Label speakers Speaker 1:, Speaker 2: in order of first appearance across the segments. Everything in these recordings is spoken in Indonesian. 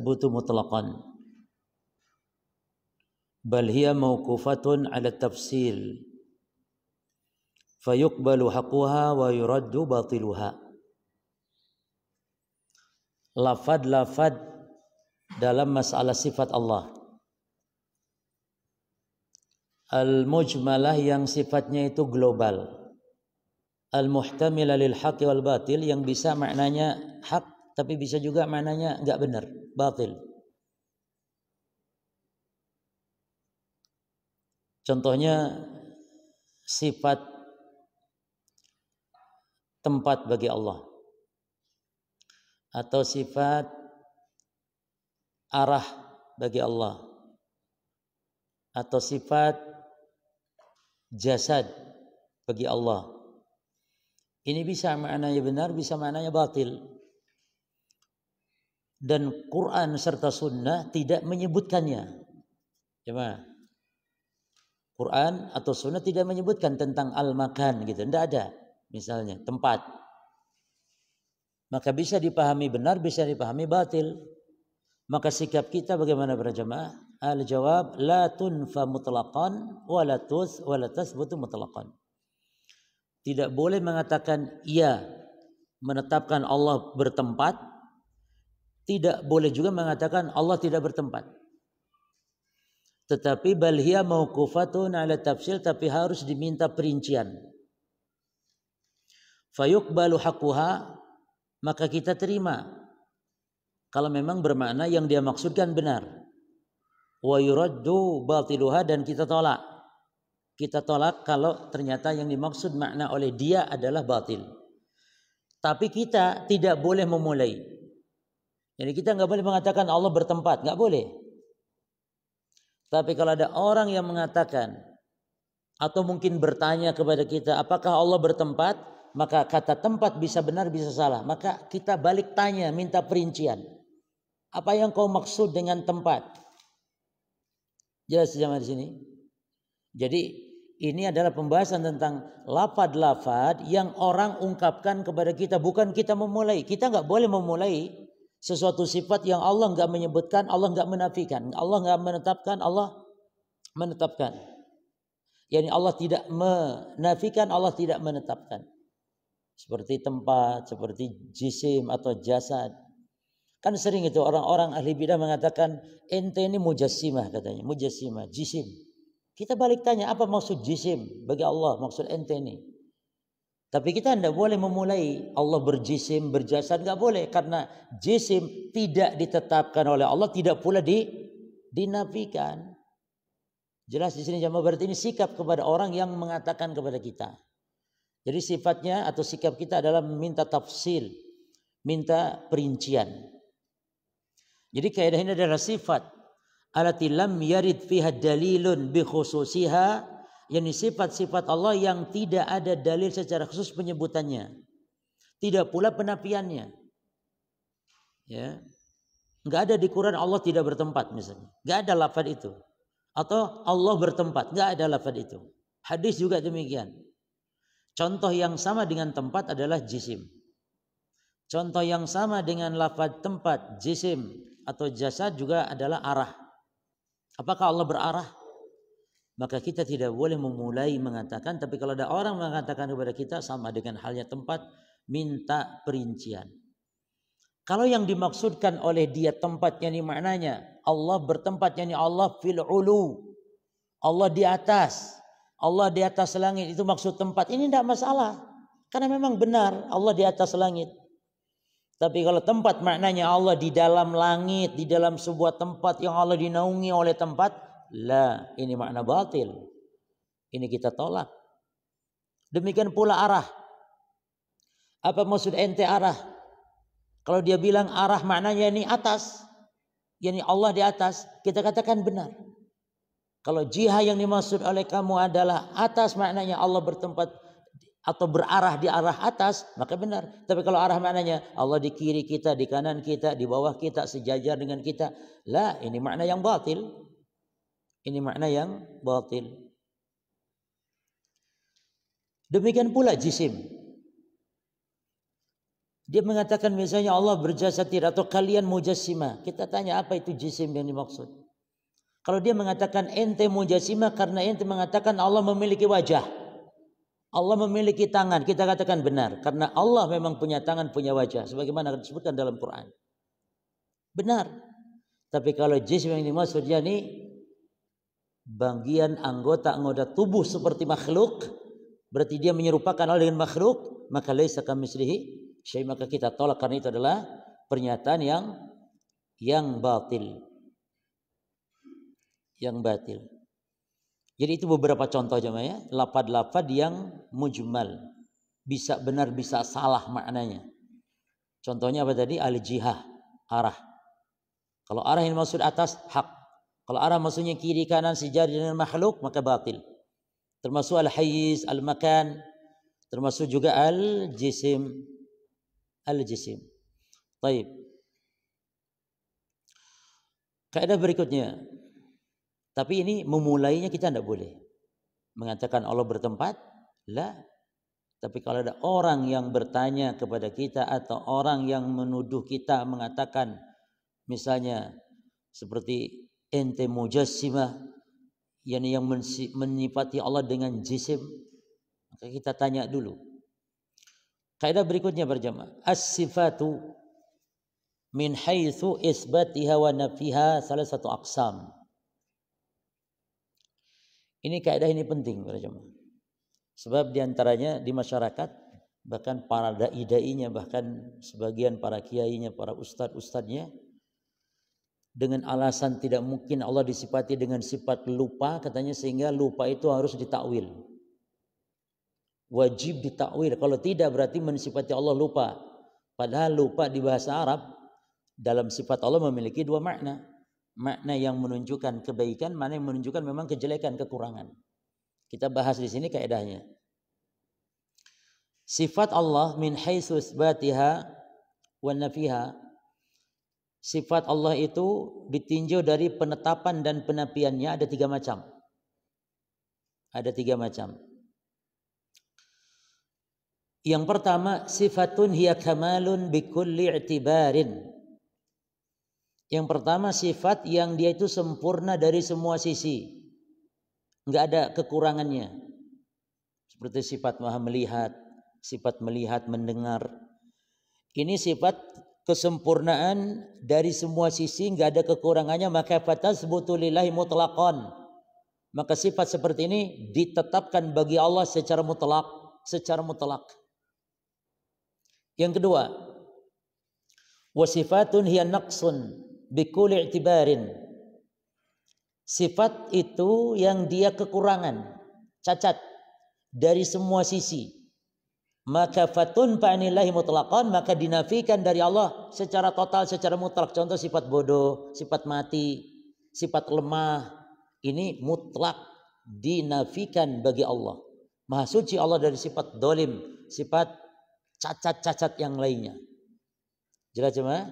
Speaker 1: butuh mutlaqan bal hiya mauqufatun ala tafsil fayuqbalu haquha wa yuraddu batiluha lafad-lafad dalam masalah sifat Allah al-mujmalah yang sifatnya itu global al-muhtamilah lil haqi wal batil yang bisa maknanya hak tapi bisa juga maknanya enggak benar batil. Contohnya sifat tempat bagi Allah atau sifat arah bagi Allah atau sifat jasad bagi Allah. Ini bisa maknanya benar, bisa maknanya batil dan Quran serta Sunnah tidak menyebutkannya. Cuma Quran atau Sunnah tidak menyebutkan tentang al-makan gitu, tidak ada misalnya tempat. Maka bisa dipahami benar, bisa dipahami batil. Maka sikap kita bagaimana berjamaah? Al-jawab la tunfa mutlaqan wa la tus wa la mutlaqan. Tidak boleh mengatakan iya menetapkan Allah bertempat tidak boleh juga mengatakan Allah tidak bertempat. Tetapi balhia mauqufatun ala tafsil tapi harus diminta perincian. Fayuqbalu hakuha maka kita terima. Kalau memang bermakna yang dia maksudkan benar. Wa yuraddu batiluha dan kita tolak. Kita tolak kalau ternyata yang dimaksud makna oleh dia adalah batil. Tapi kita tidak boleh memulai jadi kita nggak boleh mengatakan Allah bertempat, nggak boleh. Tapi kalau ada orang yang mengatakan atau mungkin bertanya kepada kita, apakah Allah bertempat? Maka kata tempat bisa benar bisa salah. Maka kita balik tanya, minta perincian. Apa yang kau maksud dengan tempat? Jelas jamaah di sini. Jadi ini adalah pembahasan tentang lafad-lafad yang orang ungkapkan kepada kita. Bukan kita memulai. Kita nggak boleh memulai sesuatu sifat yang Allah enggak menyebutkan, Allah enggak menafikan, Allah enggak menetapkan, Allah menetapkan. Yani Allah tidak menafikan, Allah tidak menetapkan. Seperti tempat, seperti jisim atau jasad. Kan sering itu orang-orang ahli bidah mengatakan ente ini mujassimah katanya, mujassimah, jisim. Kita balik tanya apa maksud jisim bagi Allah, maksud ente ini? Tapi kita tidak boleh memulai Allah berjisim, berjasa, tidak boleh. Karena jisim tidak ditetapkan oleh Allah, tidak pula di, dinafikan. Jelas di sini jamaah berarti ini sikap kepada orang yang mengatakan kepada kita. Jadi sifatnya atau sikap kita adalah minta tafsir, minta perincian. Jadi kaidah ini adalah sifat alati yarid fiha dalilun bi khususiha yakni sifat-sifat Allah yang tidak ada dalil secara khusus penyebutannya. Tidak pula penapiannya. Ya. Enggak ada di Quran Allah tidak bertempat misalnya. Enggak ada lafaz itu. Atau Allah bertempat, enggak ada lafaz itu. Hadis juga demikian. Contoh yang sama dengan tempat adalah jisim. Contoh yang sama dengan lafaz tempat, jisim atau jasad juga adalah arah. Apakah Allah berarah? maka kita tidak boleh memulai mengatakan tapi kalau ada orang mengatakan kepada kita sama dengan halnya tempat minta perincian kalau yang dimaksudkan oleh dia tempatnya ini maknanya Allah bertempatnya ini Allah fil ulu Allah di atas Allah di atas langit itu maksud tempat ini tidak masalah karena memang benar Allah di atas langit tapi kalau tempat maknanya Allah di dalam langit, di dalam sebuah tempat yang Allah dinaungi oleh tempat, La, ini makna batil. Ini kita tolak. Demikian pula arah. Apa maksud ente arah? Kalau dia bilang arah maknanya ini atas. Yani Allah di atas. Kita katakan benar. Kalau jihad yang dimaksud oleh kamu adalah atas maknanya Allah bertempat atau berarah di arah atas maka benar. Tapi kalau arah maknanya Allah di kiri kita, di kanan kita, di bawah kita, sejajar dengan kita, lah ini makna yang batil. Ini makna yang batil. Demikian pula jisim. Dia mengatakan misalnya Allah berjasatir atau kalian mujassimah. Kita tanya apa itu jisim yang dimaksud. Kalau dia mengatakan ente mujassimah karena ente mengatakan Allah memiliki wajah. Allah memiliki tangan. Kita katakan benar. Karena Allah memang punya tangan, punya wajah. Sebagaimana disebutkan dalam Quran. Benar. Tapi kalau jisim yang dimaksud yakni bagian anggota-anggota tubuh seperti makhluk berarti dia menyerupakan Allah dengan makhluk maka laisa mislihi syai maka kita tolak karena itu adalah pernyataan yang yang batil yang batil jadi itu beberapa contoh jemaah ya, lapad-lapad yang mujmal bisa benar bisa salah maknanya contohnya apa tadi al jihah arah kalau arah yang maksud atas hak kalau arah maksudnya kiri kanan sejajar dengan makhluk maka batil. Termasuk al-hayyiz, al-makan, termasuk juga al-jisim. Al-jisim. Baik. Kaidah berikutnya. Tapi ini memulainya kita tidak boleh. Mengatakan Allah bertempat, lah. Tapi kalau ada orang yang bertanya kepada kita atau orang yang menuduh kita mengatakan misalnya seperti ente mujassimah yakni yang menyifati Allah dengan jisim maka kita tanya dulu kaidah berikutnya berjamaah as-sifatu min haitsu isbatiha wa nafiha salah satu aqsam ini kaidah ini penting berjamaah sebab diantaranya di masyarakat bahkan para dai-dainya bahkan sebagian para kiainya para ustadz-ustadznya dengan alasan tidak mungkin Allah disifati dengan sifat lupa katanya sehingga lupa itu harus ditakwil wajib ditakwil kalau tidak berarti mensifati Allah lupa padahal lupa di bahasa Arab dalam sifat Allah memiliki dua makna makna yang menunjukkan kebaikan mana yang menunjukkan memang kejelekan kekurangan kita bahas di sini kaidahnya sifat Allah min haitsu isbatiha wa nafiha Sifat Allah itu ditinjau dari penetapan dan penapiannya ada tiga macam. Ada tiga macam. Yang pertama sifatun hiya kamalun bikulli i'tibarin. Yang pertama sifat yang dia itu sempurna dari semua sisi. Enggak ada kekurangannya. Seperti sifat maha melihat, sifat melihat, mendengar. Ini sifat kesempurnaan dari semua sisi, nggak ada kekurangannya, maka fatasbutu lillahi mutlakon Maka sifat seperti ini ditetapkan bagi Allah secara mutlak, secara mutlak. Yang kedua, wasifatun hiya naqsun bikuli i'tibarin. Sifat itu yang dia kekurangan, cacat dari semua sisi maka fatun fa'anillahi mutlaqan maka dinafikan dari Allah secara total secara mutlak contoh sifat bodoh sifat mati sifat lemah ini mutlak dinafikan bagi Allah maha suci Allah dari sifat dolim sifat cacat-cacat yang lainnya jelas cuma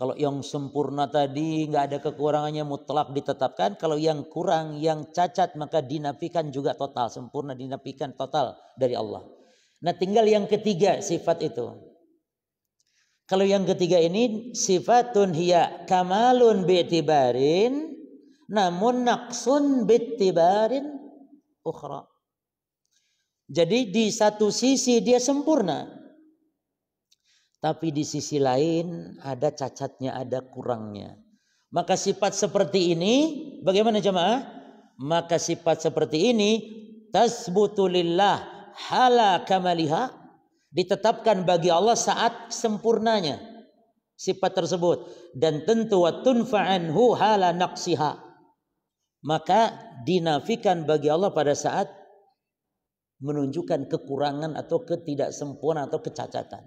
Speaker 1: kalau yang sempurna tadi nggak ada kekurangannya mutlak ditetapkan kalau yang kurang yang cacat maka dinafikan juga total sempurna dinafikan total dari Allah Nah tinggal yang ketiga sifat itu. Kalau yang ketiga ini sifatun hiya kamalun bi'tibarin namun naqsun bi'tibarin ukhra. Jadi di satu sisi dia sempurna. Tapi di sisi lain ada cacatnya, ada kurangnya. Maka sifat seperti ini bagaimana jemaah? Maka sifat seperti ini tasbutulillah hala kamaliha ditetapkan bagi Allah saat sempurnanya sifat tersebut dan tentu wa tunfa'anhu hala naqsiha maka dinafikan bagi Allah pada saat menunjukkan kekurangan atau ketidaksempurna atau kecacatan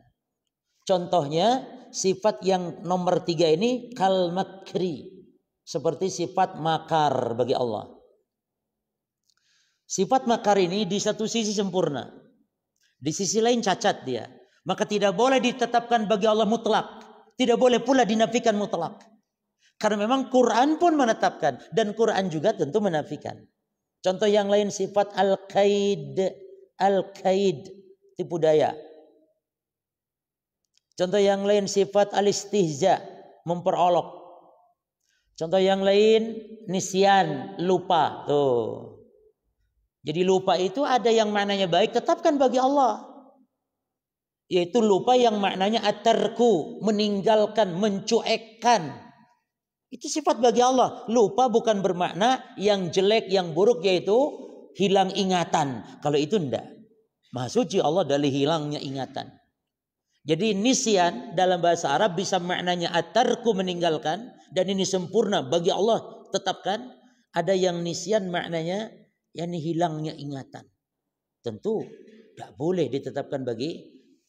Speaker 1: contohnya sifat yang nomor tiga ini kalmakri seperti sifat makar bagi Allah Sifat makar ini di satu sisi sempurna. Di sisi lain cacat dia. Maka tidak boleh ditetapkan bagi Allah mutlak. Tidak boleh pula dinafikan mutlak. Karena memang Quran pun menetapkan. Dan Quran juga tentu menafikan. Contoh yang lain sifat al-qaid. Al-qaid. Tipu daya. Contoh yang lain sifat al-istihza. Memperolok. Contoh yang lain nisyan. Lupa. Tuh. Jadi lupa itu ada yang maknanya baik tetapkan bagi Allah. Yaitu lupa yang maknanya atarku, meninggalkan, mencuekkan. Itu sifat bagi Allah. Lupa bukan bermakna yang jelek, yang buruk yaitu hilang ingatan. Kalau itu ndak. Maha suci Allah dari hilangnya ingatan. Jadi nisyan dalam bahasa Arab bisa maknanya atarku meninggalkan dan ini sempurna bagi Allah tetapkan. Ada yang nisyan maknanya yang hilangnya ingatan. Tentu tidak boleh ditetapkan bagi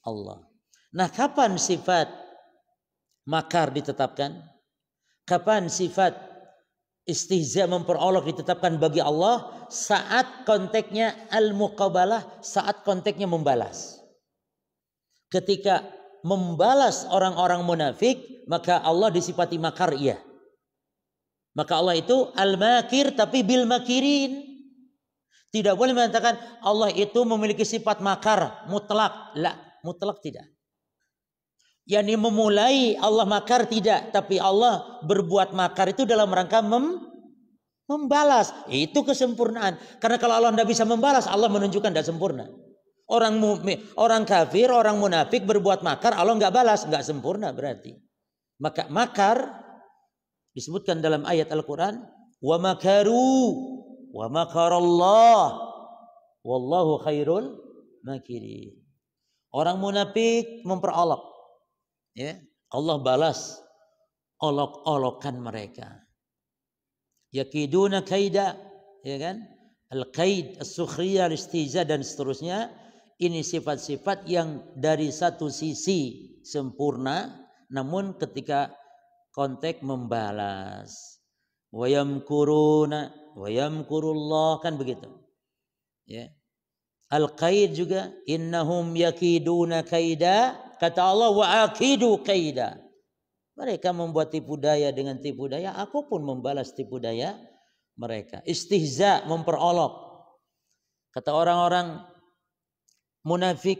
Speaker 1: Allah. Nah, kapan sifat makar ditetapkan? Kapan sifat istihza memperolok ditetapkan bagi Allah? Saat konteksnya al-muqabalah, saat konteksnya membalas. Ketika membalas orang-orang munafik, maka Allah disifati makar iya. Maka Allah itu al-makir tapi bil makirin tidak boleh mengatakan Allah itu memiliki sifat makar mutlak. La, mutlak tidak. Yani memulai Allah makar tidak, tapi Allah berbuat makar itu dalam rangka mem membalas. Itu kesempurnaan. Karena kalau Allah tidak bisa membalas, Allah menunjukkan tidak sempurna. Orang mu'min, orang kafir, orang munafik berbuat makar, Allah nggak balas, nggak sempurna berarti. Maka makar disebutkan dalam ayat Al-Quran, wa makaru wa الله wallahu khairul makirin. Orang munafik memperolok. Ya, Allah balas olok-olokan mereka. Yakiduna kaida, ya kan? al kaid as sukhriya al-istiza dan seterusnya. Ini sifat-sifat yang dari satu sisi sempurna, namun ketika konteks membalas. Wayamkuruna wa yamkurullah kan begitu. Ya. Al-qaid juga innahum yakiduna kaida kata Allah wa akidu kaida. Mereka membuat tipu daya dengan tipu daya, aku pun membalas tipu daya mereka. Istihza memperolok. Kata orang-orang munafik,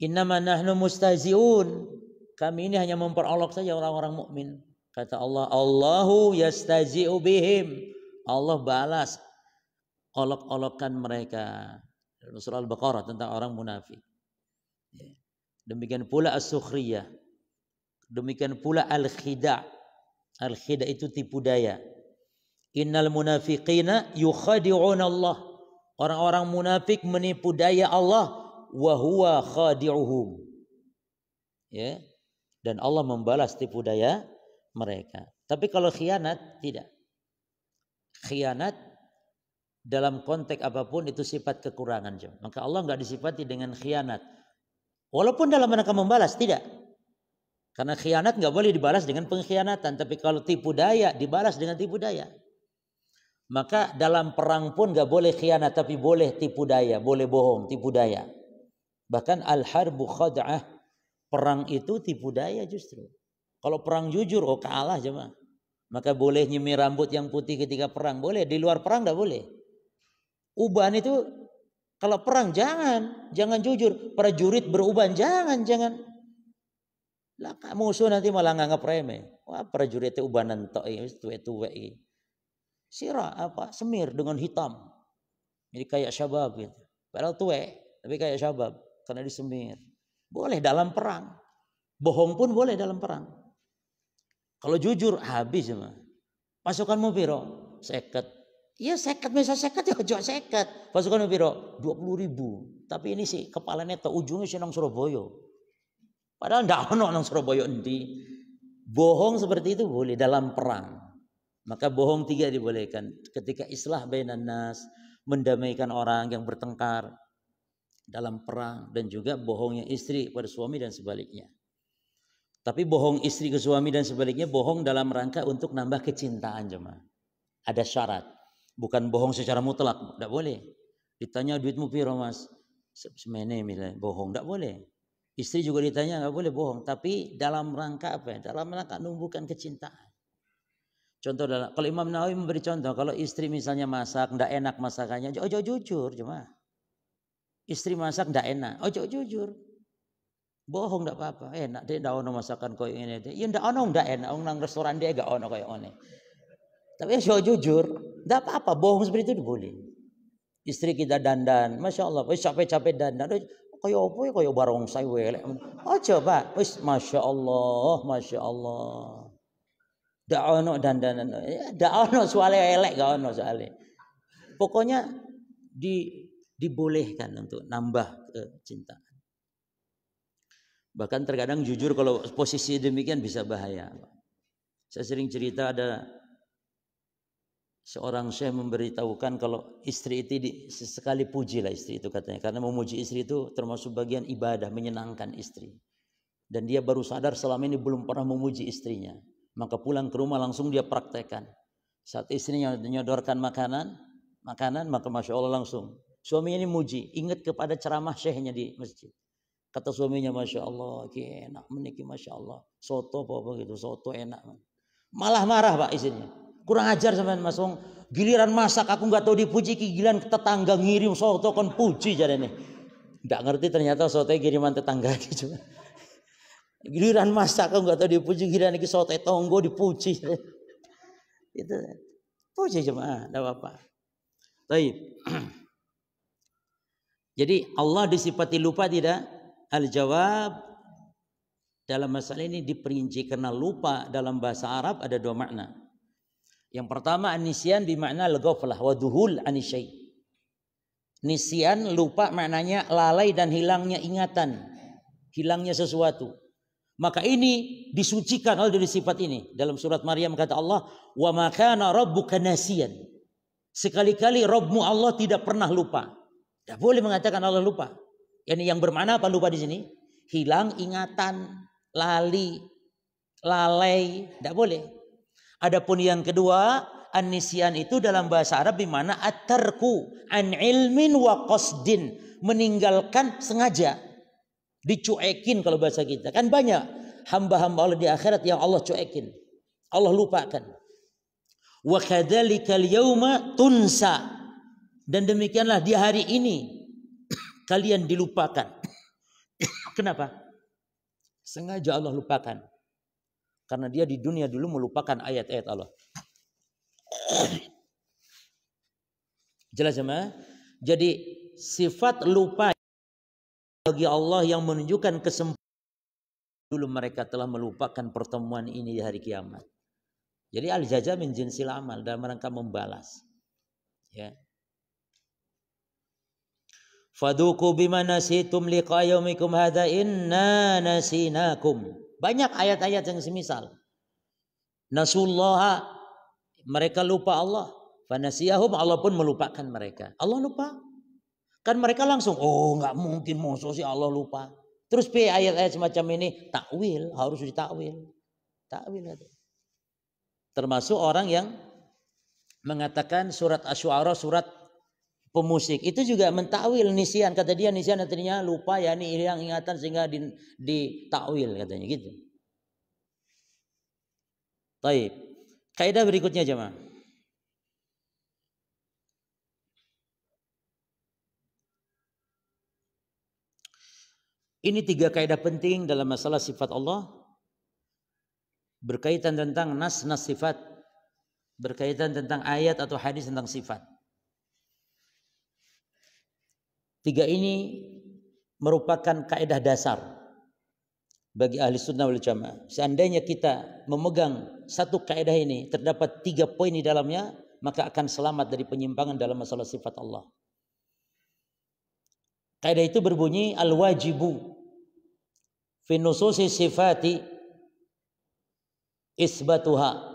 Speaker 1: "Innama nahnu mustaziun." Kami ini hanya memperolok saja orang-orang mukmin. Kata Allah, "Allahu yastazi'u bihim." Allah balas olok-olokan mereka. Surah Al-Baqarah tentang orang munafik. Demikian pula as-sukhriyah. Demikian pula al-khida'. Al-khida' itu tipu daya. Innal munafiqina yukhadi'una Allah. Orang-orang munafik menipu daya Allah wa huwa khadi'uhum. Ya. Dan Allah membalas tipu daya mereka. Tapi kalau khianat tidak khianat dalam konteks apapun itu sifat kekurangan. Jam. Maka Allah nggak disifati dengan khianat. Walaupun dalam rangka membalas, tidak. Karena khianat nggak boleh dibalas dengan pengkhianatan. Tapi kalau tipu daya, dibalas dengan tipu daya. Maka dalam perang pun nggak boleh khianat, tapi boleh tipu daya, boleh bohong, tipu daya. Bahkan al-harbu khad'ah, perang itu tipu daya justru. Kalau perang jujur, oh kalah jemaah. Maka boleh nyemir rambut yang putih ketika perang. Boleh, di luar perang tidak boleh. Uban itu kalau perang jangan, jangan jujur. Prajurit beruban jangan, jangan. Lah musuh nanti malah nganggap remeh. Wah prajurit itu ubanan tok tuwe-tuwe Sirah apa? Semir dengan hitam. Jadi kayak syabab gitu. Padahal tuwe, tapi kayak syabab karena disemir. Boleh dalam perang. Bohong pun boleh dalam perang. Kalau jujur habis mah. Pasukanmu piro? Seket. Iya seket, misal seket ya kejauh seket. Ya Pasukanmu dua puluh ribu. Tapi ini sih kepala neta ujungnya sih nang Surabaya. Padahal ndak ono nang Surabaya nanti Bohong seperti itu boleh dalam perang. Maka bohong tiga dibolehkan. Ketika islah bainan nas, mendamaikan orang yang bertengkar dalam perang dan juga bohongnya istri pada suami dan sebaliknya. Tapi bohong istri ke suami dan sebaliknya bohong dalam rangka untuk nambah kecintaan cuma Ada syarat. Bukan bohong secara mutlak, tidak boleh. Ditanya duitmu piro mas? Semene misalnya, bohong, tidak boleh. Istri juga ditanya nggak boleh bohong, tapi dalam rangka apa? Ya? Dalam rangka numbuhkan kecintaan. Contoh dalam, kalau Imam Nawawi memberi contoh, kalau istri misalnya masak, ndak enak masakannya, ojo jujur, cuma istri masak ndak enak, ojo jujur, Bohong ndak apa-apa. Enak eh, dia ndak ono masakan koyo ngene. Ya ndak ono ndak enak orang nang restoran dia gak ono koyo ngene. Tapi ya jujur, ndak apa-apa bohong seperti itu boleh. Istri kita dandan, masya Allah, wis capek-capek dandan, kaya apa ya barong barongsai welek. Oh coba, wis masya Allah, masya Allah. Ndak ono dandanan, eh, ndak ono soalnya elek gak ono soalnya. Pokoknya di dibolehkan untuk nambah kecintaan. Eh, Bahkan terkadang jujur kalau posisi demikian bisa bahaya. Saya sering cerita ada seorang syekh memberitahukan kalau istri itu sesekali lah istri itu katanya karena memuji istri itu termasuk bagian ibadah menyenangkan istri. Dan dia baru sadar selama ini belum pernah memuji istrinya. Maka pulang ke rumah langsung dia praktekkan. Saat istrinya menyodorkan makanan, makanan maka masya Allah langsung. Suaminya ini muji, ingat kepada ceramah syekhnya di masjid. Kata suaminya, Masya Allah, enak menikah Masya Allah. Soto apa-apa gitu, soto enak. Malah marah pak istrinya. Kurang ajar sama Mas Wong. Giliran masak aku nggak tahu dipuji, giliran tetangga ngirim soto kan puji jadi nih. Nggak ngerti ternyata soto kiriman tetangga gitu. Giliran masak aku nggak tahu dipuji, giliran lagi soto tonggo dipuji. Itu puji jemaah, enggak apa-apa. Baik. Jadi Allah disifati lupa tidak? Al-jawab dalam masalah ini diperinci karena lupa dalam bahasa Arab ada dua makna. Yang pertama anisian bermakna al-ghaflah wa duhul anisyai. Nisian lupa maknanya lalai dan hilangnya ingatan, hilangnya sesuatu. Maka ini disucikan oleh dari sifat ini. Dalam surat Maryam kata Allah, "Wa ma kana rabbuka nasiyan." Sekali-kali Rabbmu Allah tidak pernah lupa. Tidak boleh mengatakan Allah lupa. Ini yang bermakna apa lupa di sini? Hilang ingatan, lali, lalai, tidak boleh. Adapun yang kedua, anisian itu dalam bahasa Arab dimana atarku an ilmin wa qasdin, meninggalkan sengaja. Dicuekin kalau bahasa kita. Kan banyak hamba-hamba Allah di akhirat yang Allah cuekin. Allah lupakan. Wa kadzalikal yauma tunsa. Dan demikianlah di hari ini kalian dilupakan. Kenapa? Sengaja Allah lupakan. Karena dia di dunia dulu melupakan ayat-ayat Allah. Jelas jemaah? Ya, Jadi sifat lupa bagi Allah yang menunjukkan kesempatan dulu mereka telah melupakan pertemuan ini di hari kiamat. Jadi al jaza min jinsil amal dan mereka membalas. Ya. Faduku bima nasitum liqa yaumikum hadza inna nasinakum. Banyak ayat-ayat yang semisal. Nasullaha mereka lupa Allah. Fanasiyahum Allah pun melupakan mereka. Allah lupa. Kan mereka langsung, oh nggak mungkin musuh sih Allah lupa. Terus p ayat-ayat semacam ini takwil harus ditakwil. Takwil ada. Termasuk orang yang mengatakan surat Asy-Syu'ara surat pemusik itu juga mentawil nisian kata dia nisian artinya lupa ya ini hilang ingatan sehingga ditakwil katanya gitu. Taib. Kaidah berikutnya jemaah. Ini tiga kaidah penting dalam masalah sifat Allah berkaitan tentang nas-nas sifat, berkaitan tentang ayat atau hadis tentang sifat. Tiga ini merupakan kaedah dasar bagi ahli sunnah wal jamaah. Seandainya kita memegang satu kaedah ini, terdapat tiga poin di dalamnya, maka akan selamat dari penyimpangan dalam masalah sifat Allah. Kaidah itu berbunyi al-wajibu fi nususi sifati isbatuha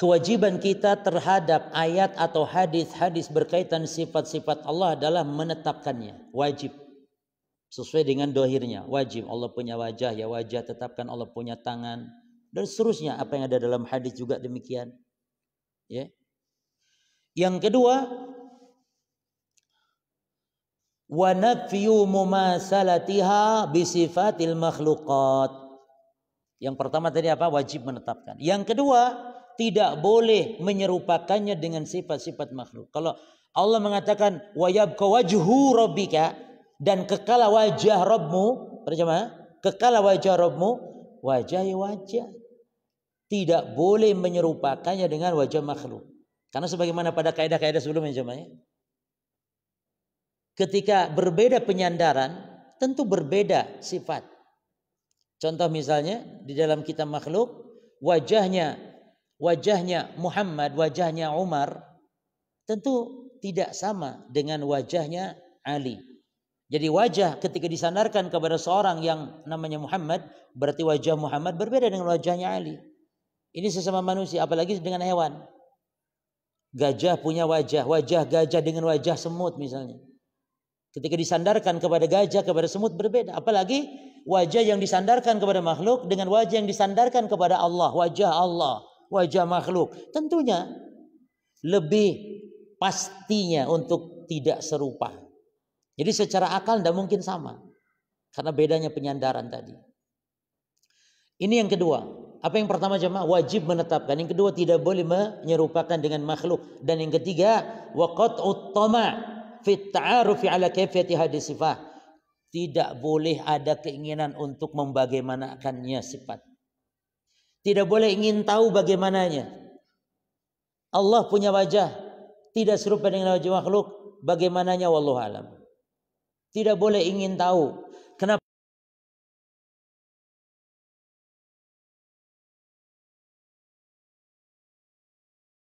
Speaker 1: Kewajiban kita terhadap ayat atau hadis-hadis berkaitan sifat-sifat Allah adalah menetapkannya, wajib. Sesuai dengan dohirnya, wajib. Allah punya wajah, ya wajah tetapkan. Allah punya tangan, dan seterusnya. Apa yang ada dalam hadis juga demikian. Ya. Yang kedua, wa مُمَاسَلَتِهَا بِسِفَاتِ الْمَخْلُقَاتِ Yang pertama tadi apa? Wajib menetapkan. Yang kedua, tidak boleh menyerupakannya dengan sifat-sifat makhluk. Kalau Allah mengatakan wayabka wajhu rabbika dan kekala wajah Rabbmu, terjemah, kekala wajah Rabbmu, wajah ya wajah. Tidak boleh menyerupakannya dengan wajah makhluk. Karena sebagaimana pada kaidah-kaidah sebelumnya jemaah ya. Ketika berbeda penyandaran, tentu berbeda sifat. Contoh misalnya di dalam kitab makhluk wajahnya wajahnya Muhammad, wajahnya Umar tentu tidak sama dengan wajahnya Ali. Jadi wajah ketika disandarkan kepada seorang yang namanya Muhammad berarti wajah Muhammad berbeda dengan wajahnya Ali. Ini sesama manusia apalagi dengan hewan. Gajah punya wajah, wajah gajah dengan wajah semut misalnya. Ketika disandarkan kepada gajah kepada semut berbeda, apalagi wajah yang disandarkan kepada makhluk dengan wajah yang disandarkan kepada Allah, wajah Allah wajah makhluk. Tentunya lebih pastinya untuk tidak serupa. Jadi secara akal tidak mungkin sama. Karena bedanya penyandaran tadi. Ini yang kedua. Apa yang pertama jemaah wajib menetapkan. Yang kedua tidak boleh menyerupakan dengan makhluk. Dan yang ketiga waqat utama fit ta'arufi ala kefiyati hadis sifah. Tidak boleh ada keinginan untuk membagaimanakannya sifat. Tidak boleh ingin tahu bagaimananya. Allah punya wajah tidak serupa dengan wajah makhluk. Bagaimananya wallahu alam. Tidak boleh ingin tahu. Kenapa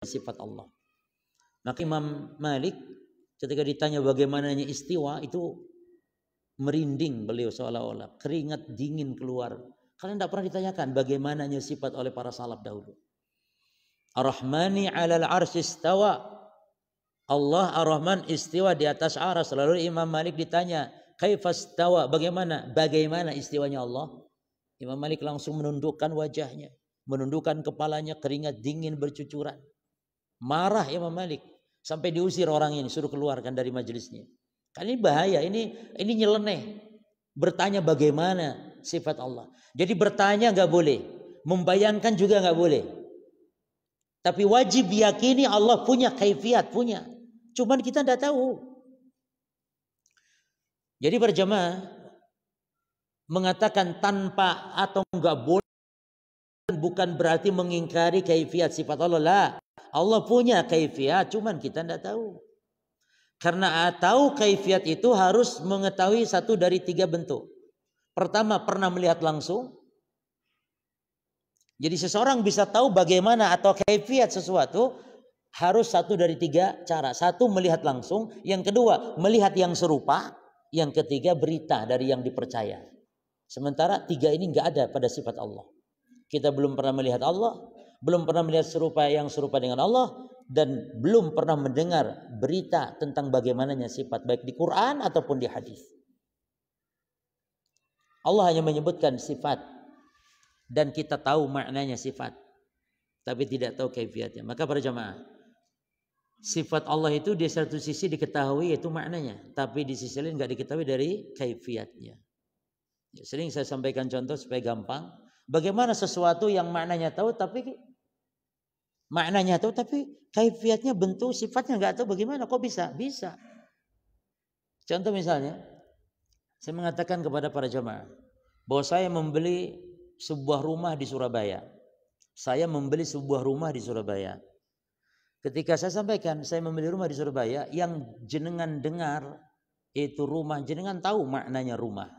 Speaker 1: sifat Allah. Maka Imam Malik ketika ditanya bagaimananya istiwa itu merinding beliau seolah-olah keringat dingin keluar Kalian tidak pernah ditanyakan bagaimananya sifat oleh para salaf dahulu. Ar-Rahmani 'alal 'arsy istawa. Allah Ar-Rahman istiwa di atas aras. Lalu Imam Malik ditanya, kaifastawa Bagaimana? Bagaimana istiwanya Allah? Imam Malik langsung menundukkan wajahnya, menundukkan kepalanya, keringat dingin bercucuran. Marah Imam Malik sampai diusir orang ini, suruh keluarkan dari majelisnya. Kali ini bahaya, ini ini nyeleneh. Bertanya bagaimana sifat Allah. Jadi bertanya nggak boleh, membayangkan juga nggak boleh. Tapi wajib yakini Allah punya kaifiat, punya. Cuman kita tidak tahu. Jadi berjamaah mengatakan tanpa atau nggak boleh bukan berarti mengingkari kaifiat sifat Allah lah. Allah punya kaifiat, cuman kita tidak tahu. Karena tahu kaifiat itu harus mengetahui satu dari tiga bentuk. Pertama, pernah melihat langsung. Jadi seseorang bisa tahu bagaimana atau kaifiat sesuatu harus satu dari tiga cara. Satu, melihat langsung. Yang kedua, melihat yang serupa. Yang ketiga, berita dari yang dipercaya. Sementara tiga ini nggak ada pada sifat Allah. Kita belum pernah melihat Allah, belum pernah melihat serupa yang serupa dengan Allah, dan belum pernah mendengar berita tentang bagaimananya sifat baik di Quran ataupun di hadis. Allah hanya menyebutkan sifat dan kita tahu maknanya sifat tapi tidak tahu kaifiatnya. Maka para jamaah, sifat Allah itu di satu sisi diketahui yaitu maknanya, tapi di sisi lain nggak diketahui dari kaifiatnya. Ya, sering saya sampaikan contoh supaya gampang. Bagaimana sesuatu yang maknanya tahu tapi maknanya tahu tapi kaifiatnya bentuk sifatnya nggak tahu bagaimana kok bisa bisa contoh misalnya saya mengatakan kepada para jemaah bahwa saya membeli sebuah rumah di Surabaya. Saya membeli sebuah rumah di Surabaya. Ketika saya sampaikan saya membeli rumah di Surabaya, yang jenengan dengar itu rumah, jenengan tahu maknanya rumah.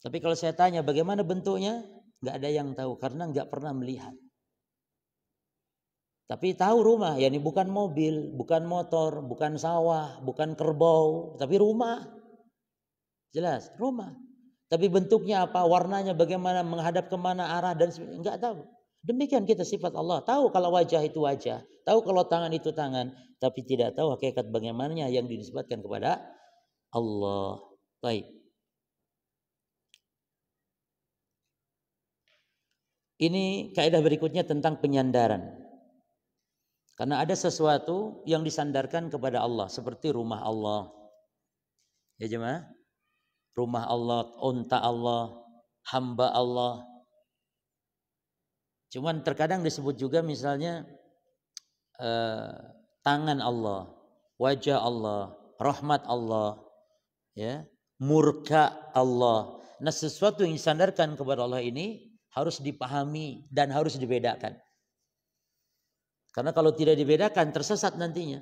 Speaker 1: Tapi kalau saya tanya bagaimana bentuknya, nggak ada yang tahu karena nggak pernah melihat. Tapi tahu rumah, ya ini bukan mobil, bukan motor, bukan sawah, bukan kerbau, tapi rumah. Jelas, rumah. Tapi bentuknya apa, warnanya bagaimana, menghadap kemana arah dan sebagainya. Enggak tahu. Demikian kita sifat Allah. Tahu kalau wajah itu wajah. Tahu kalau tangan itu tangan. Tapi tidak tahu hakikat bagaimananya yang dinisbatkan kepada Allah. Baik. Ini kaidah berikutnya tentang penyandaran. Karena ada sesuatu yang disandarkan kepada Allah seperti rumah Allah. Ya jemaah rumah Allah, unta Allah, hamba Allah. Cuman terkadang disebut juga misalnya eh, tangan Allah, wajah Allah, rahmat Allah, ya, murka Allah. Nah, sesuatu yang disandarkan kepada Allah ini harus dipahami dan harus dibedakan. Karena kalau tidak dibedakan tersesat nantinya.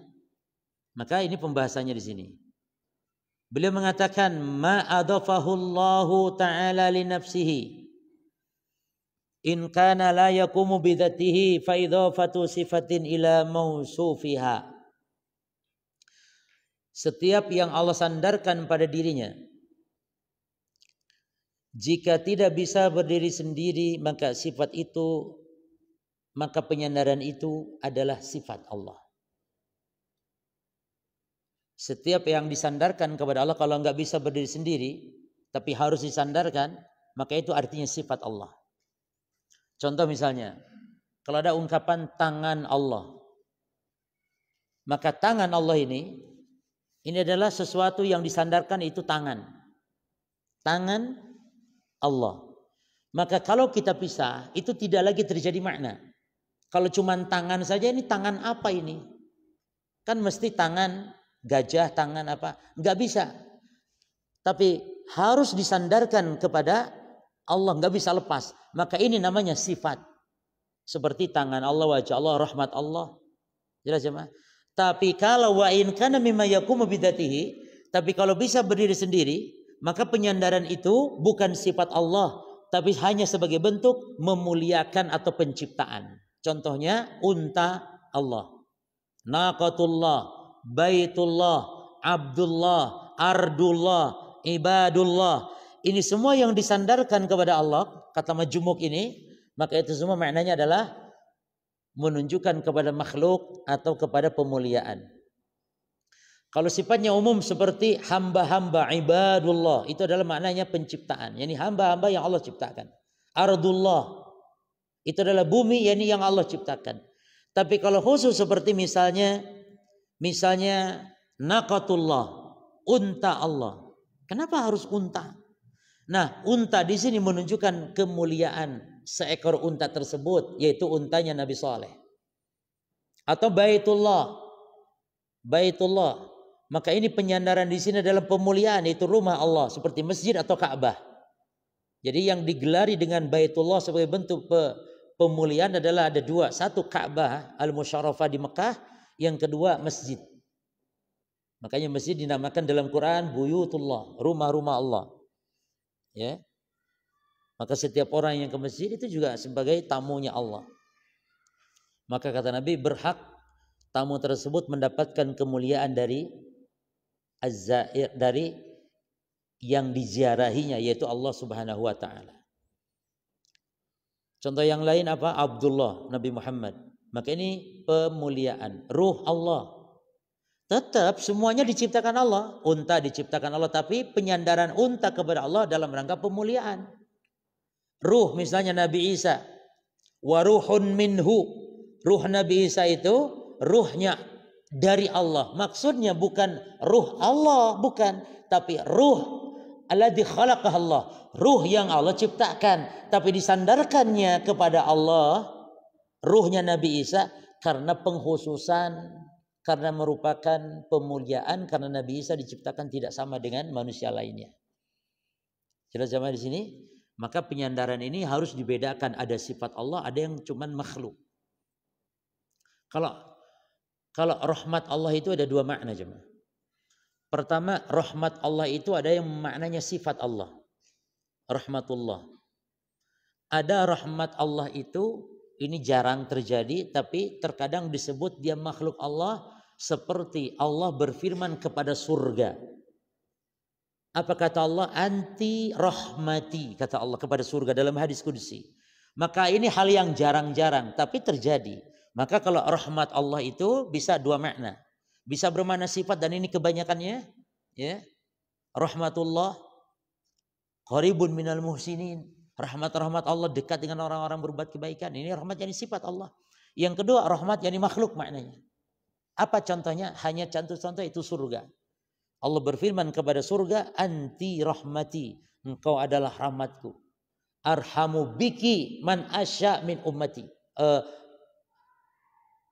Speaker 1: Maka ini pembahasannya di sini. Beliau mengatakan ma adafahullahu ta'ala li nafsihi in kana la yakumu bidatihi fa idafatu sifatin ila mausufiha. Setiap yang Allah sandarkan pada dirinya jika tidak bisa berdiri sendiri maka sifat itu maka penyandaran itu adalah sifat Allah. Setiap yang disandarkan kepada Allah kalau enggak bisa berdiri sendiri, tapi harus disandarkan, maka itu artinya sifat Allah. Contoh misalnya, kalau ada ungkapan tangan Allah, maka tangan Allah ini, ini adalah sesuatu yang disandarkan itu tangan. Tangan Allah. Maka kalau kita pisah, itu tidak lagi terjadi makna. Kalau cuma tangan saja, ini tangan apa ini? Kan mesti tangan gajah, tangan apa. Nggak bisa. Tapi harus disandarkan kepada Allah. Nggak bisa lepas. Maka ini namanya sifat. Seperti tangan Allah, wajah Allah, rahmat Allah. Jelas ya, Tapi kalau wa in kana mimma tapi kalau bisa berdiri sendiri, maka penyandaran itu bukan sifat Allah, tapi hanya sebagai bentuk memuliakan atau penciptaan. Contohnya unta Allah, naqatullah, Baitullah, Abdullah, Ardullah, Ibadullah. Ini semua yang disandarkan kepada Allah, kata majmuk ini, maka itu semua maknanya adalah menunjukkan kepada makhluk atau kepada pemuliaan. Kalau sifatnya umum seperti hamba-hamba ibadullah, itu adalah maknanya penciptaan. Yani hamba-hamba yang Allah ciptakan. Ardullah, itu adalah bumi yani yang Allah ciptakan. Tapi kalau khusus seperti misalnya Misalnya naqatullah, unta Allah. Kenapa harus unta? Nah, unta di sini menunjukkan kemuliaan seekor unta tersebut yaitu untanya Nabi Saleh. Atau Baitullah. Baitullah. Maka ini penyandaran di sini dalam pemuliaan yaitu rumah Allah seperti masjid atau Ka'bah. Jadi yang digelari dengan Baitullah sebagai bentuk pe pemuliaan adalah ada dua. Satu Ka'bah Al-Musyarafah di Mekah, yang kedua masjid. Makanya masjid dinamakan dalam Quran buyutullah, rumah-rumah Allah. Ya. Maka setiap orang yang ke masjid itu juga sebagai tamunya Allah. Maka kata Nabi berhak tamu tersebut mendapatkan kemuliaan dari azair dari yang diziarahinya yaitu Allah Subhanahu wa taala. Contoh yang lain apa? Abdullah Nabi Muhammad maka ini pemuliaan ruh Allah. Tetap semuanya diciptakan Allah. Unta diciptakan Allah tapi penyandaran unta kepada Allah dalam rangka pemuliaan. Ruh misalnya Nabi Isa. Waruhun minhu. Ruh Nabi Isa itu ruhnya dari Allah. Maksudnya bukan ruh Allah, bukan, tapi ruh alladzi khalaqah Allah, ruh yang Allah ciptakan, tapi disandarkannya kepada Allah ruhnya Nabi Isa karena penghususan, karena merupakan pemuliaan karena Nabi Isa diciptakan tidak sama dengan manusia lainnya. Jelas sama di sini? Maka penyandaran ini harus dibedakan ada sifat Allah, ada yang cuman makhluk. Kalau kalau rahmat Allah itu ada dua makna jemaah. Pertama, rahmat Allah itu ada yang maknanya sifat Allah. Rahmatullah. Ada rahmat Allah itu ini jarang terjadi tapi terkadang disebut dia makhluk Allah seperti Allah berfirman kepada surga. Apa kata Allah? Anti rahmati kata Allah kepada surga dalam hadis kudusi. Maka ini hal yang jarang-jarang tapi terjadi. Maka kalau rahmat Allah itu bisa dua makna. Bisa bermakna sifat dan ini kebanyakannya ya. Rahmatullah qaribun minal muhsinin. Rahmat-rahmat Allah dekat dengan orang-orang berbuat kebaikan. Ini rahmat yang sifat Allah. Yang kedua rahmat yang makhluk maknanya. Apa contohnya? Hanya contoh-contoh itu surga. Allah berfirman kepada surga, anti rahmati, engkau adalah rahmatku. Arhamu biki man asya min ummati. Uh,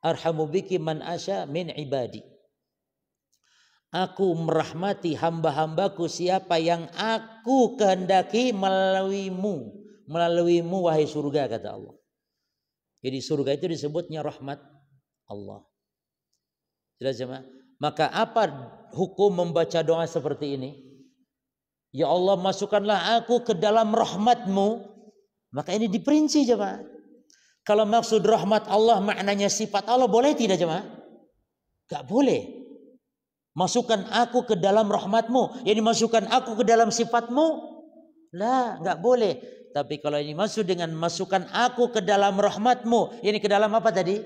Speaker 1: arhamu biki man asya min ibadi. Aku merahmati hamba-hambaku siapa yang aku kehendaki melaluimu. Melaluimu wahai surga kata Allah. Jadi surga itu disebutnya rahmat Allah. Jelas jemaah? Maka apa hukum membaca doa seperti ini? Ya Allah masukkanlah aku ke dalam rahmatmu. Maka ini diperinci jemaah. Kalau maksud rahmat Allah maknanya sifat Allah boleh tidak jemaah? Gak boleh. Masukkan aku ke dalam rahmatmu. Yang masukkan aku ke dalam sifatmu. Lah, nggak boleh. Tapi kalau ini masuk dengan masukkan aku ke dalam rahmatmu. Ini ke dalam apa tadi?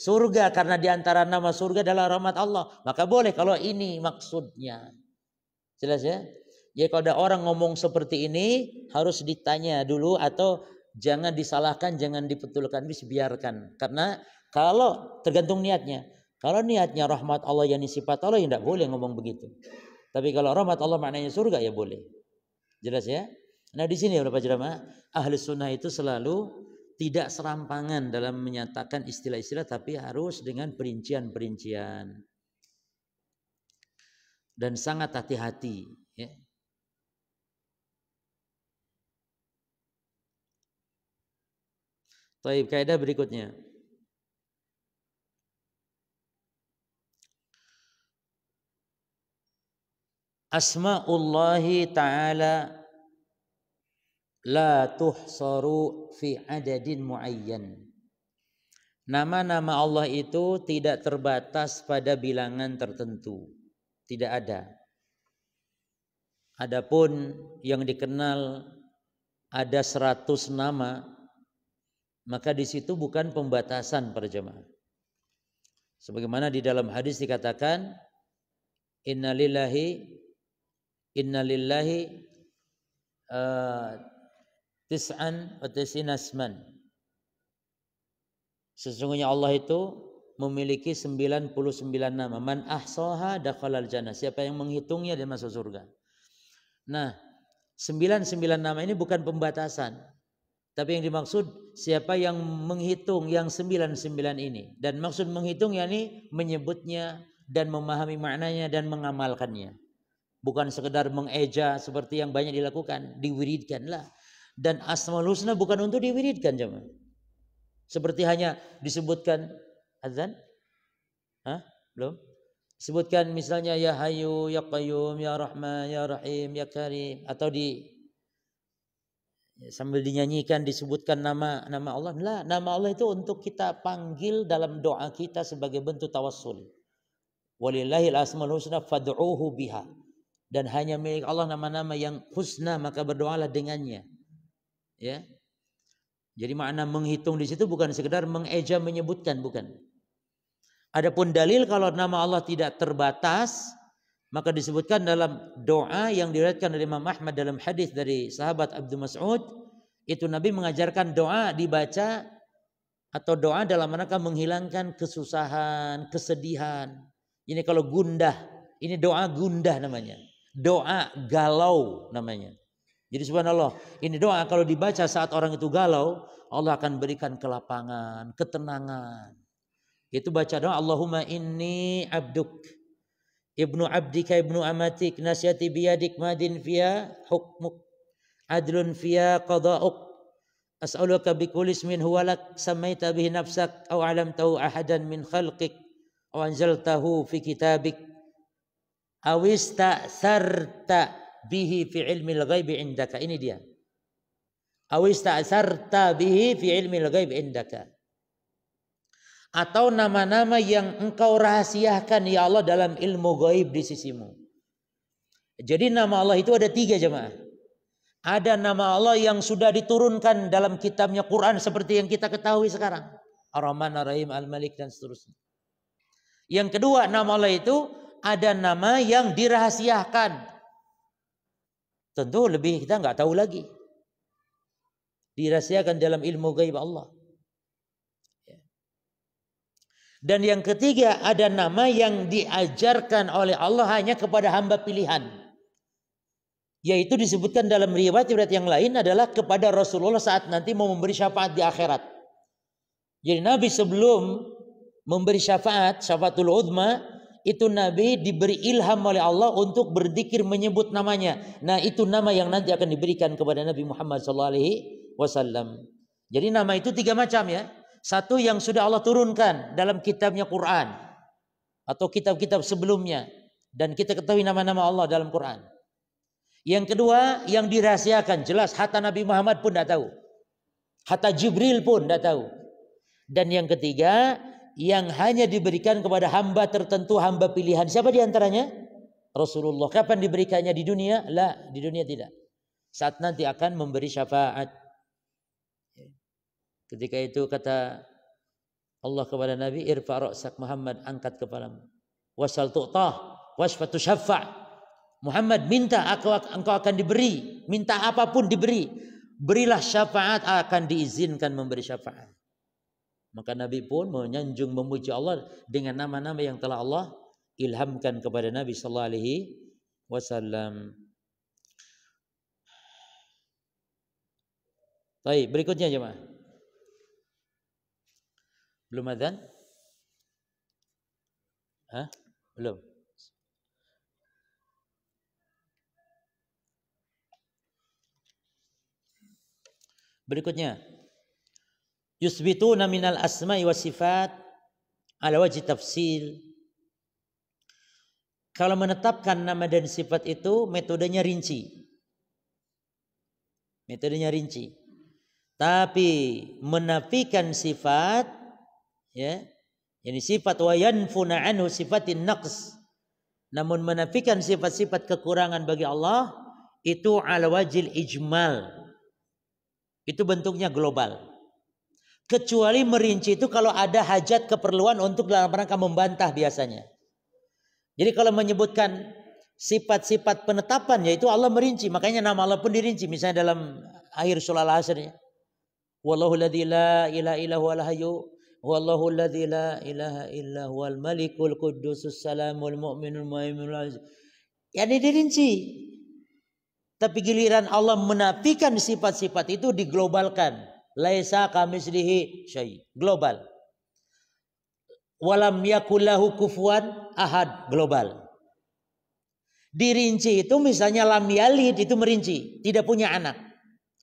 Speaker 1: Surga. Karena diantara nama surga adalah rahmat Allah. Maka boleh kalau ini maksudnya. Jelas ya? Jadi ya, kalau ada orang ngomong seperti ini harus ditanya dulu atau jangan disalahkan, jangan dipetulkan, biarkan. Karena kalau tergantung niatnya. Kalau niatnya rahmat Allah yang sifat Allah ya tidak boleh ngomong begitu. Tapi kalau rahmat Allah maknanya surga ya boleh. Jelas ya? Nah di sini ya, Bapak Jemaah, ahli sunnah itu selalu tidak serampangan dalam menyatakan istilah-istilah tapi harus dengan perincian-perincian dan sangat hati-hati ya. Taib kaidah berikutnya. asma'ullahi ta'ala la tuhsaru fi adadin muayyan. Nama-nama Allah itu tidak terbatas pada bilangan tertentu. Tidak ada. Adapun yang dikenal ada seratus nama, maka di situ bukan pembatasan para jemaah. Sebagaimana di dalam hadis dikatakan, Innalillahi innalillahi uh, tis'an wa tis'ina asman. Sesungguhnya Allah itu memiliki 99 nama. Man ahsaha dakhalal jannah. Siapa yang menghitungnya dia masuk surga. Nah, 99 nama ini bukan pembatasan. Tapi yang dimaksud siapa yang menghitung yang 99 ini. Dan maksud menghitung yakni menyebutnya dan memahami maknanya dan mengamalkannya bukan sekedar mengeja seperti yang banyak dilakukan, diwiridkanlah. Dan asmaul husna bukan untuk diwiridkan jemaah. Seperti hanya disebutkan azan? Hah? Belum? Sebutkan misalnya ya hayu, ya qayyum, ya rahman, ya rahim, ya karim atau di sambil dinyanyikan disebutkan nama nama Allah. lah nama Allah itu untuk kita panggil dalam doa kita sebagai bentuk tawassul. Walillahil asmaul husna fad'uhu biha dan hanya milik Allah nama-nama yang husna maka berdoalah dengannya. Ya. Jadi makna menghitung di situ bukan sekedar mengeja menyebutkan bukan. Adapun dalil kalau nama Allah tidak terbatas maka disebutkan dalam doa yang diriwayatkan oleh Imam Ahmad dalam hadis dari sahabat Abdul Mas'ud itu Nabi mengajarkan doa dibaca atau doa dalam rangka menghilangkan kesusahan, kesedihan. Ini kalau gundah, ini doa gundah namanya. Doa galau namanya. Jadi subhanallah, ini doa kalau dibaca saat orang itu galau, Allah akan berikan kelapangan, ketenangan. Itu baca doa Allahumma inni abduk ibnu abdika ibnu amatik nasyati biyadik madin fiya hukmuk adlun fiya qada'uk as'aluka bikulis min huwalak huwa samaita bihi nafsak alam tahu ahadan min khalqik au anzaltahu fi kitabik awista sarta bihi fi ilmi al-ghaib indaka ini dia awista sarta bihi fi ilmi al-ghaib indaka atau nama-nama yang engkau rahasiakan ya Allah dalam ilmu gaib di sisimu. Jadi nama Allah itu ada tiga jemaah. Ada nama Allah yang sudah diturunkan dalam kitabnya Quran seperti yang kita ketahui sekarang. Ar-Rahman, Ar-Rahim, Al-Malik dan seterusnya. Yang kedua nama Allah itu ada nama yang dirahasiakan. Tentu lebih kita nggak tahu lagi. Dirahasiakan dalam ilmu gaib Allah. Ya. Dan yang ketiga ada nama yang diajarkan oleh Allah hanya kepada hamba pilihan. Yaitu disebutkan dalam riwayat-riwayat yang lain adalah kepada Rasulullah saat nanti mau memberi syafaat di akhirat. Jadi Nabi sebelum memberi syafaat, syafaatul uzma, itu Nabi diberi ilham oleh Allah untuk berzikir menyebut namanya. Nah itu nama yang nanti akan diberikan kepada Nabi Muhammad SAW. Jadi nama itu tiga macam ya. Satu yang sudah Allah turunkan dalam kitabnya Quran. Atau kitab-kitab sebelumnya. Dan kita ketahui nama-nama Allah dalam Quran. Yang kedua yang dirahasiakan. Jelas hatta Nabi Muhammad pun tidak tahu. Hatta Jibril pun tidak tahu. Dan yang ketiga yang hanya diberikan kepada hamba tertentu, hamba pilihan. Siapa di antaranya? Rasulullah. Kapan diberikannya di dunia? La, di dunia tidak. Saat nanti akan memberi syafaat. Ketika itu kata Allah kepada Nabi, irfa ra'sak Muhammad, angkat kepalamu. Wasal tu'tah, wasfatu syafa' Muhammad minta aku, engkau akan diberi. Minta apapun diberi. Berilah syafaat akan diizinkan memberi syafaat. Maka Nabi pun menyanjung memuji Allah dengan nama-nama yang telah Allah ilhamkan kepada Nabi sallallahu alaihi wasallam. Baik, berikutnya jemaah. Belum adzan? Hah? Belum. Berikutnya, yusbituna minal asma'i wa sifat ala wajib tafsil. Kalau menetapkan nama dan sifat itu metodenya rinci. Metodenya rinci. Tapi menafikan sifat ya, ini sifat wa yanfuna anhu sifatin naqs. Namun menafikan sifat-sifat kekurangan bagi Allah itu ala wajil ijmal. Itu bentuknya global. Kecuali merinci itu kalau ada hajat keperluan untuk dalam rangka membantah biasanya. Jadi kalau menyebutkan sifat-sifat penetapan yaitu Allah merinci. Makanya nama Allah pun dirinci. Misalnya dalam akhir surah Al-Asr. Ya. Wallahu ladzi la ilaha illa huwal wallahu ladzi la ilaha illa huwal malikul quddusus salamul mu'minul muhaiminul aziz. Yani dirinci. Tapi giliran Allah menafikan sifat-sifat itu diglobalkan laisa kamislihi syai. Global. Walam yakulahu kufuan ahad. Global. Dirinci itu misalnya lam yalid itu merinci, tidak punya anak.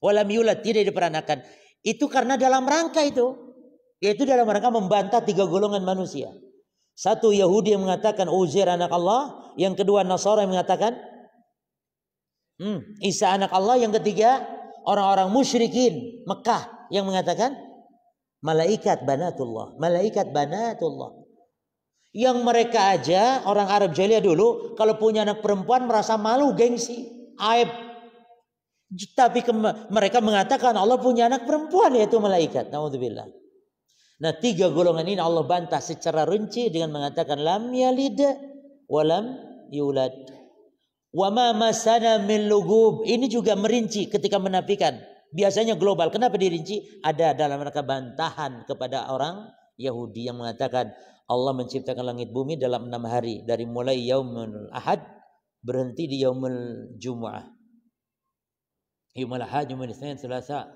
Speaker 1: Walam yulad tidak diperanakan. Itu karena dalam rangka itu, yaitu dalam rangka membantah tiga golongan manusia. Satu Yahudi yang mengatakan Uzair anak Allah, yang kedua Nasara yang mengatakan hmm, Isa anak Allah, yang ketiga orang-orang musyrikin Mekah yang mengatakan malaikat banatullah, malaikat banatullah. Yang mereka aja orang Arab jahiliyah dulu kalau punya anak perempuan merasa malu, gengsi, aib. Tapi mereka mengatakan Allah punya anak perempuan yaitu malaikat. Nauzubillah. Nah, tiga golongan ini Allah bantah secara rinci dengan mengatakan lam yalid wa lam yulad. Wa ma masana min lugub. Ini juga merinci ketika menafikan biasanya global. Kenapa dirinci? Ada dalam rangka bantahan kepada orang Yahudi yang mengatakan Allah menciptakan langit bumi dalam enam hari dari mulai yaumul ahad berhenti di yaumul jumu'ah. Yaumul ahad, yaumul isnin, selasa,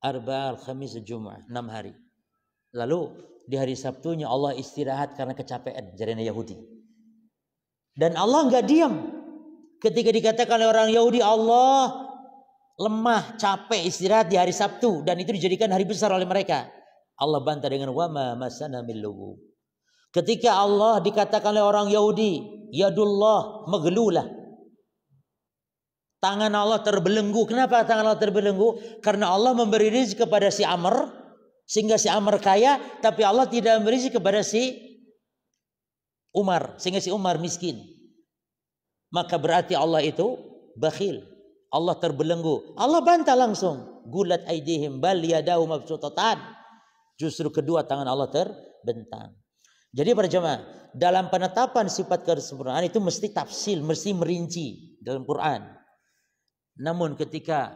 Speaker 1: arba, al-khamis, jumu'ah. Enam hari. Lalu di hari Sabtunya Allah istirahat karena kecapean jaringan Yahudi. Dan Allah nggak diam ketika dikatakan oleh orang Yahudi Allah lemah, capek, istirahat di hari Sabtu dan itu dijadikan hari besar oleh mereka. Allah bantah dengan wama masana millubu. Ketika Allah dikatakan oleh orang Yahudi, ya yadullah maglulah. Tangan Allah terbelenggu. Kenapa tangan Allah terbelenggu? Karena Allah memberi rezeki kepada si Amr sehingga si Amr kaya, tapi Allah tidak memberi rezeki kepada si Umar sehingga si Umar miskin. Maka berarti Allah itu bakhil. Allah terbelenggu. Allah bantah langsung. Gulat aidihim bal yadau mabsutatan. Justru kedua tangan Allah terbentang. Jadi para jemaah, dalam penetapan sifat kesempurnaan itu mesti tafsil, mesti merinci dalam Quran. Namun ketika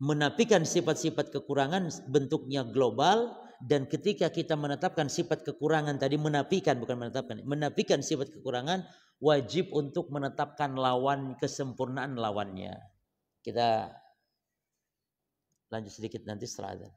Speaker 1: menafikan sifat-sifat kekurangan bentuknya global dan ketika kita menetapkan sifat kekurangan tadi menafikan bukan menetapkan menafikan sifat kekurangan wajib untuk menetapkan lawan kesempurnaan lawannya kita lanjut sedikit nanti setelah azan.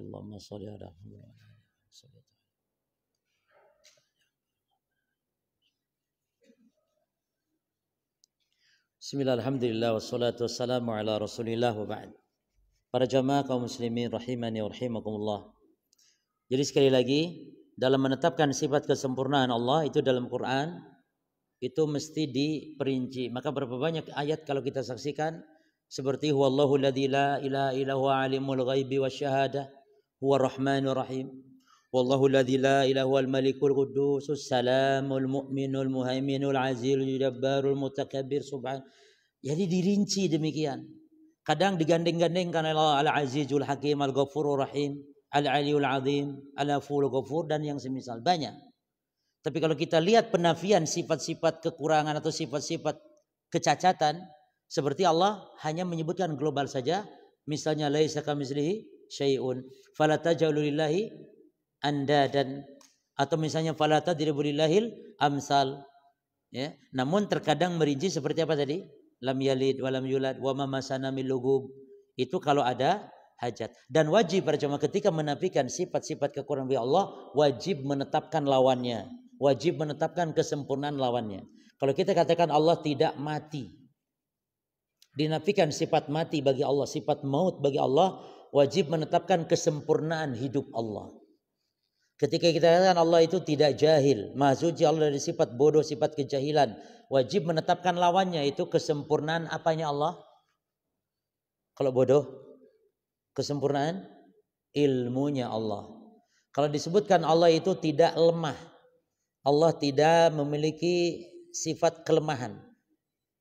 Speaker 2: اللهم صل على محمد وعلى
Speaker 1: Bismillah, alhamdulillah, wassalatu wassalamu ala rasulillah wa ba'd. Para jamaah kaum muslimin rahimani wa rahimakumullah. Jadi sekali lagi, dalam menetapkan sifat kesempurnaan Allah itu dalam Quran, itu mesti diperinci. Maka berapa banyak ayat kalau kita saksikan, seperti huwallahu ladzi la ilaha illa alimul ghaibi wasyahadah هو الرحمن الرحيم والله الذي لا إله هو الملك القدوس السلام المؤمن المهيمن العزيز الجبار المتكبر سبحان jadi dirinci demikian kadang digandeng-gandengkan Allah al-azizul hakim al-ghafurur rahim al-aliul azim al afuul ghafur dan yang semisal banyak tapi kalau kita lihat penafian sifat-sifat kekurangan atau sifat-sifat kecacatan seperti Allah hanya menyebutkan global saja misalnya laisa kamitslihi syai'un fala tajalu lillahi dan atau misalnya fala tadribu amsal ya namun terkadang merinci seperti apa tadi lam yalid lam yulad wa ma masana lugub itu kalau ada hajat dan wajib para ketika menafikan sifat-sifat kekurangan Allah wajib menetapkan lawannya wajib menetapkan kesempurnaan lawannya kalau kita katakan Allah tidak mati dinafikan sifat mati bagi Allah sifat maut bagi Allah wajib menetapkan kesempurnaan hidup Allah. Ketika kita katakan Allah itu tidak jahil, mahzuji Allah dari sifat bodoh, sifat kejahilan, wajib menetapkan lawannya itu kesempurnaan apanya Allah? Kalau bodoh, kesempurnaan ilmunya Allah. Kalau disebutkan Allah itu tidak lemah, Allah tidak memiliki sifat kelemahan.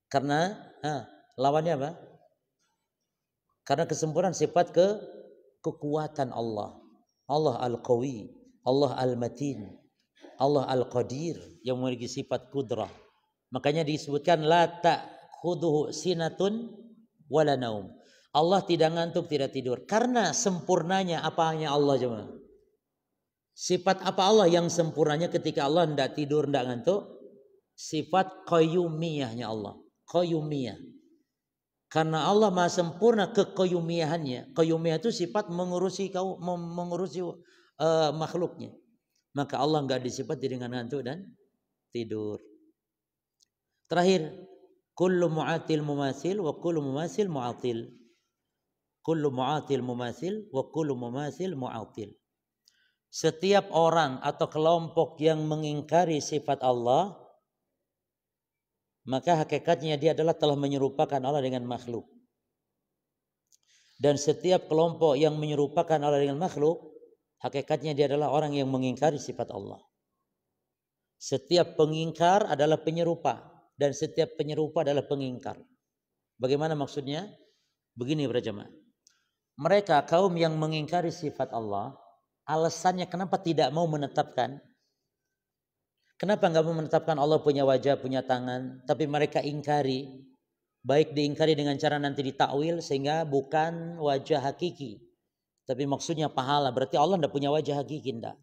Speaker 1: Karena ah, lawannya apa? Karena kesempurnaan sifat ke kekuatan Allah. Allah Al-Qawi, Allah Al-Matin, Allah Al-Qadir yang memiliki sifat kudrah. Makanya disebutkan la ta'khuduhu sinatun wala naum. Allah tidak ngantuk, tidak tidur. Karena sempurnanya apa hanya Allah jemaah. Sifat apa Allah yang sempurnanya ketika Allah tidak tidur, tidak ngantuk? Sifat qayyumiyahnya Allah. Qayyumiyah karena Allah maha sempurna kekoyumiahannya. Koyumiah itu sifat mengurusi kau mengurusi uh, makhluknya. Maka Allah nggak disifati dengan ngantuk dan tidur. Terakhir, kullu mu'atil mumasil wa kullu mumasil mu'atil. Kullu mu'atil mumasil wa kullu mumasil mu'atil. Setiap orang atau kelompok yang mengingkari sifat Allah, maka hakikatnya dia adalah telah menyerupakan Allah dengan makhluk. Dan setiap kelompok yang menyerupakan Allah dengan makhluk, hakikatnya dia adalah orang yang mengingkari sifat Allah. Setiap pengingkar adalah penyerupa dan setiap penyerupa adalah pengingkar. Bagaimana maksudnya? Begini berjemaah. Mereka kaum yang mengingkari sifat Allah, alasannya kenapa tidak mau menetapkan Kenapa mau menetapkan Allah punya wajah, punya tangan, tapi mereka ingkari? Baik diingkari dengan cara nanti ditakwil sehingga bukan wajah hakiki. Tapi maksudnya pahala. Berarti Allah tidak punya wajah hakiki, tidak.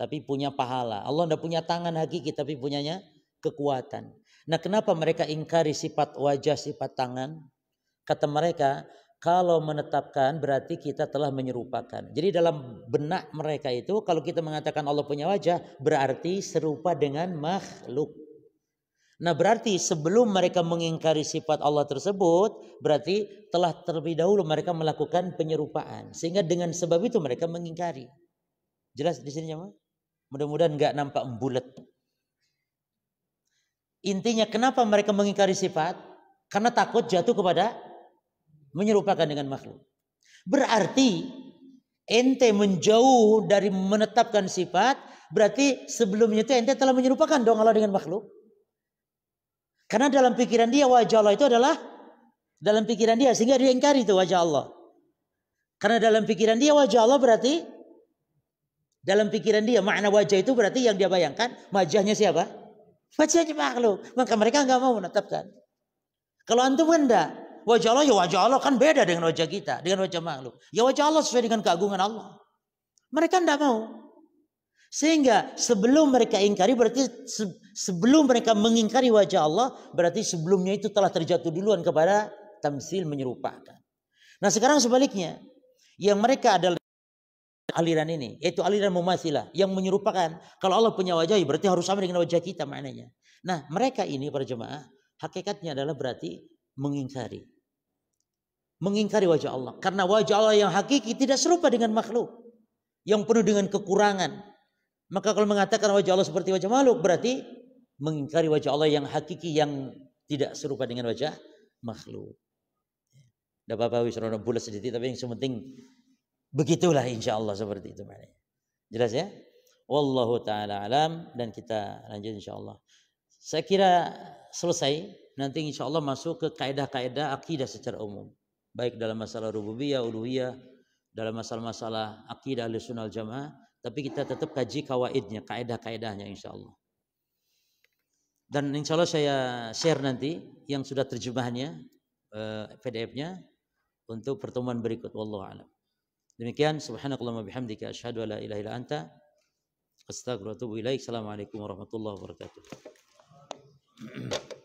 Speaker 1: Tapi punya pahala. Allah tidak punya tangan hakiki, tapi punyanya kekuatan. Nah kenapa mereka ingkari sifat wajah, sifat tangan? Kata mereka, kalau menetapkan berarti kita telah menyerupakan. Jadi dalam benak mereka itu kalau kita mengatakan Allah punya wajah berarti serupa dengan makhluk. Nah berarti sebelum mereka mengingkari sifat Allah tersebut berarti telah terlebih dahulu mereka melakukan penyerupaan. Sehingga dengan sebab itu mereka mengingkari. Jelas di sini jemaah? Mudah-mudahan nggak nampak bulat. Intinya kenapa mereka mengingkari sifat? Karena takut jatuh kepada menyerupakan dengan makhluk. Berarti ente menjauh dari menetapkan sifat, berarti sebelumnya itu ente telah menyerupakan dong Allah dengan makhluk. Karena dalam pikiran dia wajah Allah itu adalah dalam pikiran dia sehingga dia ingkari itu wajah Allah. Karena dalam pikiran dia wajah Allah berarti dalam pikiran dia makna wajah itu berarti yang dia bayangkan wajahnya siapa? Wajahnya makhluk. Maka mereka nggak mau menetapkan. Kalau antum enggak, Wajah Allah ya wajah Allah kan beda dengan wajah kita, dengan wajah makhluk. Ya wajah Allah sesuai dengan keagungan Allah. Mereka tidak mau. Sehingga sebelum mereka ingkari berarti se sebelum mereka mengingkari wajah Allah berarti sebelumnya itu telah terjatuh duluan kepada tamsil menyerupakan. Nah sekarang sebaliknya yang mereka adalah aliran ini yaitu aliran mumasilah yang menyerupakan kalau Allah punya wajah ya berarti harus sama dengan wajah kita maknanya. Nah mereka ini para jemaah hakikatnya adalah berarti mengingkari mengingkari wajah Allah karena wajah Allah yang hakiki tidak serupa dengan makhluk yang penuh dengan kekurangan maka kalau mengatakan wajah Allah seperti wajah makhluk berarti mengingkari wajah Allah yang hakiki yang tidak serupa dengan wajah makhluk tidak apa-apa wis bulat sedikit tapi yang penting begitulah insya Allah seperti itu jelas ya wallahu taala alam dan kita lanjut insya Allah saya kira selesai nanti insya Allah masuk ke kaedah-kaedah akidah secara umum baik dalam masalah rububiyah, uluhiyah, dalam masalah-masalah akidah sunnah jamaah, tapi kita tetap kaji kawaidnya, kaedah-kaedahnya insya Allah. Dan insya Allah saya share nanti yang sudah terjemahannya, eh, PDF-nya untuk pertemuan berikut. Wallahu a'lam. Demikian subhanakallahumma bihamdika asyhadu an la ilaha illa anta astaghfiruka wa atubu ilaik. Assalamualaikum warahmatullahi wabarakatuh.